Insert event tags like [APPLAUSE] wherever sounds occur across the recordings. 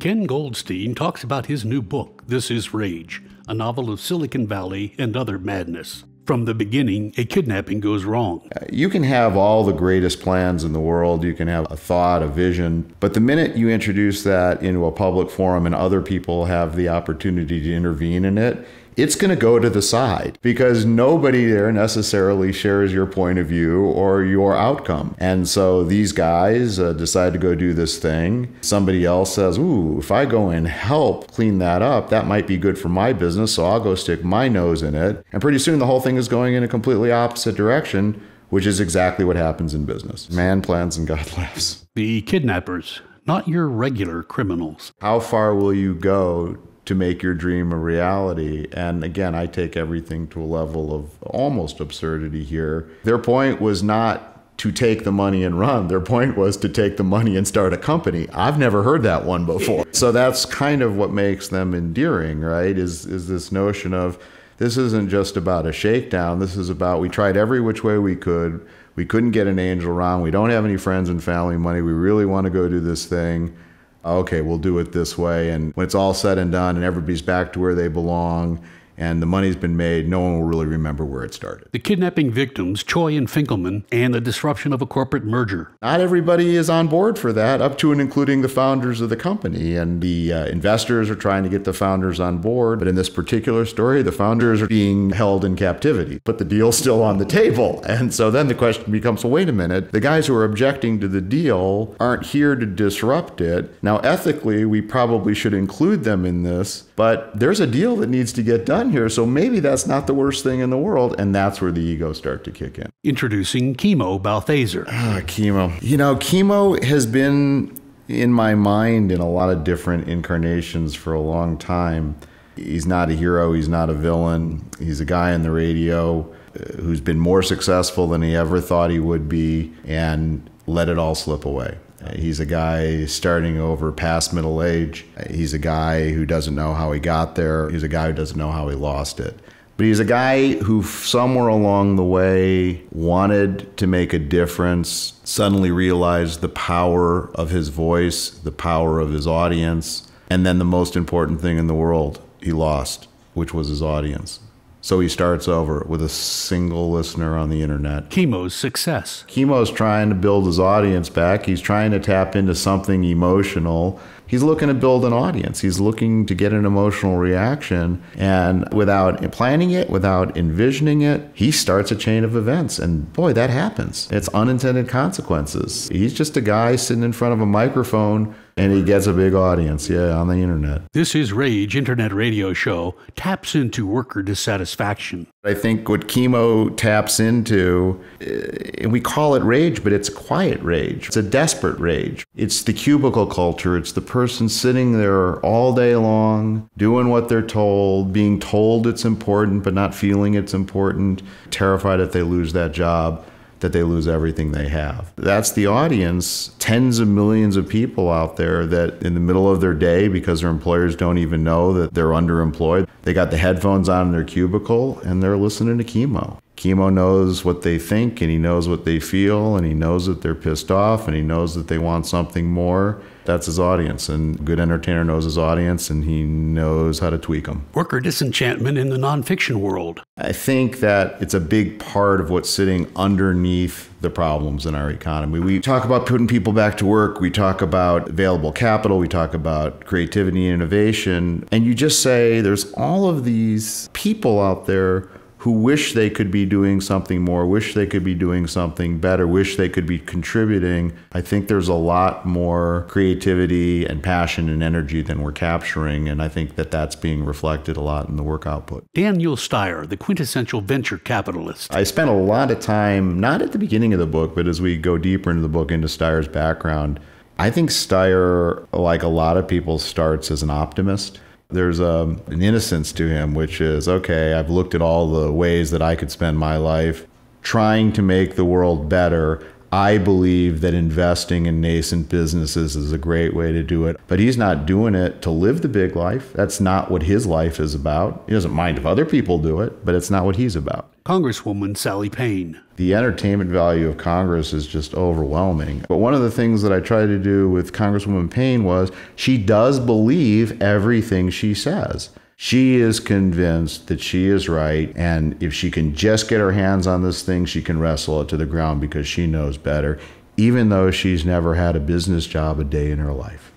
Ken Goldstein talks about his new book, This Is Rage, a novel of Silicon Valley and other madness. From the beginning, a kidnapping goes wrong. Uh, you can have all the greatest plans in the world, you can have a thought, a vision, but the minute you introduce that into a public forum and other people have the opportunity to intervene in it, it's going to go to the side because nobody there necessarily shares your point of view or your outcome. And so these guys uh, decide to go do this thing. Somebody else says, Ooh, if I go and help clean that up, that might be good for my business. So I'll go stick my nose in it. And pretty soon the whole thing is going in a completely opposite direction, which is exactly what happens in business man plans and God laughs. The kidnappers not your regular criminals. How far will you go to make your dream a reality. And again, I take everything to a level of almost absurdity here. Their point was not to take the money and run. Their point was to take the money and start a company. I've never heard that one before. so that's kind of what makes them endearing, right? Is is this notion of this isn't just about a shakedown. This is about we tried every which way we could. We couldn't get an angel round. We don't have any friends and family money. We really want to go do this thing okay, we'll do it this way. And when it's all said and done and everybody's back to where they belong and the money's been made. No one will really remember where it started. The kidnapping victims, Choi and Finkelman, and the disruption of a corporate merger. Not everybody is on board for that, up to and including the founders of the company. And the uh, investors are trying to get the founders on board. But in this particular story, the founders are being held in captivity, but the deal's still on the table. [LAUGHS] And so then the question becomes well, wait a minute, the guys who are objecting to the deal aren't here to disrupt it. Now, ethically, we probably should include them in this, but there's a deal that needs to get done here. So maybe that's not the worst thing in the world. And that's where the ego start to kick in. Introducing chemo Balthazar. Ah, chemo. You know, chemo has been in my mind in a lot of different incarnations for a long time. He's not a hero, he's not a villain, he's a guy on the radio uh, who's been more successful than he ever thought he would be and let it all slip away. He's a guy starting over past middle age. He's a guy who doesn't know how he got there. He's a guy who doesn't know how he lost it. But he's a guy who, somewhere along the way, wanted to make a difference, suddenly realized the power of his voice, the power of his audience, and then the most important thing in the world he lost, which was his audience. So he starts over with a single listener on the internet. Chemo's success. Chemo's trying to build his audience back. He's trying to tap into something emotional. He's looking to build an audience. He's looking to get an emotional reaction. And without planning it, without envisioning it, he starts a chain of events. And boy, that happens. It's unintended consequences. He's just a guy sitting in front of a microphone and he gets a big audience, yeah, on the internet. This is Rage Internet Radio Show taps into worker dissatisfaction. I think what chemo taps into, eh, and we call it rage, but it's quiet rage. It's a desperate rage. It's the cubicle culture. It's the person sitting there all day long, doing what they're told, being told it's important, but not feeling it's important, terrified if they lose that job that they lose everything they have. That's the audience, tens of millions of people out there that in the middle of their day, because their employers don't even know that they're underemployed, they got the headphones on in their cubicle and they're listening to chemo. Chemo knows what they think and he knows what they feel and he knows that they're pissed off and he knows that they want something more. That's his audience. And good entertainer knows his audience and he knows how to tweak them. Worker disenchantment in the nonfiction world. I think that it's a big part of what's sitting underneath the problems in our economy. We talk about putting people back to work, we talk about available capital, we talk about creativity and innovation, and you just say there's all of these people out there who wish they could be doing something more, wish they could be doing something better, wish they could be contributing, I think there's a lot more creativity and passion and energy than we're capturing. And I think that that's being reflected a lot in the work output. Daniel Steyer, the quintessential venture capitalist. I spent a lot of time, not at the beginning of the book, but as we go deeper into the book, into Steyer's background. I think Steyer, like a lot of people, starts as an optimist there's a, um, an innocence to him, which is okay, I've looked at all the ways that I could spend my life trying to make the world better I believe that investing in nascent businesses is a great way to do it. But he's not doing it to live the big life. That's not what his life is about. He doesn't mind if other people do it, but it's not what he's about. Congresswoman Sally Payne. The entertainment value of Congress is just overwhelming. But one of the things that I tried to do with Congresswoman Payne was she does believe everything she says. She is convinced that she is right. And if she can just get her hands on this thing, she can wrestle it to the ground because she knows better, even though she's never had a business job a day in her life.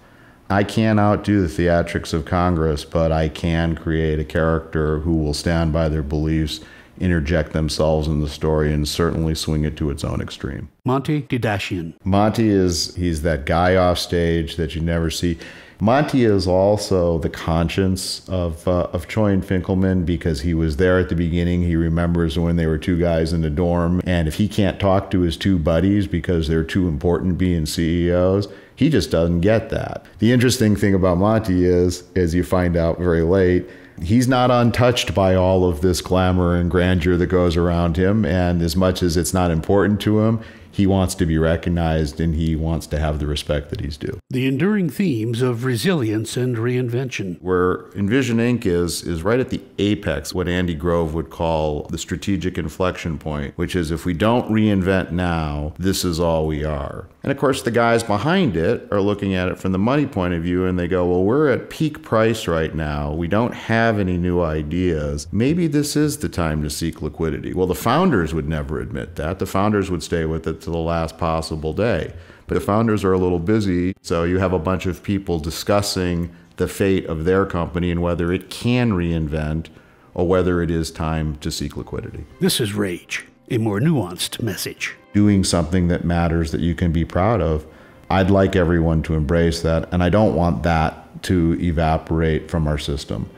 I can't outdo the theatrics of Congress, but I can create a character who will stand by their beliefs, interject themselves in the story, and certainly swing it to its own extreme. Monty Didashian. Monty is he's that guy off stage that you never see. Monty is also the conscience of uh, of Choi and Finkelman because he was there at the beginning. He remembers when they were two guys in the dorm, and if he can't talk to his two buddies because they're too important being CEOs, he just doesn't get that. The interesting thing about Monty is, as you find out very late, he's not untouched by all of this glamour and grandeur that goes around him. And as much as it's not important to him, he wants to be recognized and he wants to have the respect that he's due. The enduring themes of resilience and reinvention. Where Envision Inc. is is right at the apex, what Andy Grove would call the strategic inflection point, which is if we don't reinvent now, this is all we are. And of course, the guys behind it are looking at it from the money point of view and they go, well, we're at peak price right now. We don't have any new ideas. Maybe this is the time to seek liquidity. Well, the founders would never admit that. The founders would stay with it to the last possible day. But the founders are a little busy, so you have a bunch of people discussing the fate of their company and whether it can reinvent or whether it is time to seek liquidity. This is rage, a more nuanced message. Doing something that matters that you can be proud of. I'd like everyone to embrace that, and I don't want that to evaporate from our system.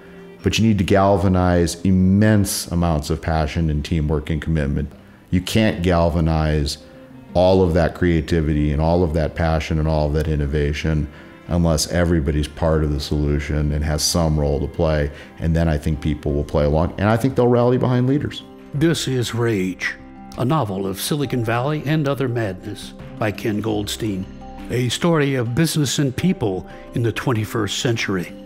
But you need to galvanize immense amounts of passion and teamwork and commitment. You can't galvanize all of that creativity and all of that passion and all of that innovation unless everybody's part of the solution and has some role to play. And then I think people will play along and I think they'll rally behind leaders. This is Rage, a novel of Silicon Valley and Other Madness by Ken Goldstein, a story of business and people in the 21st century.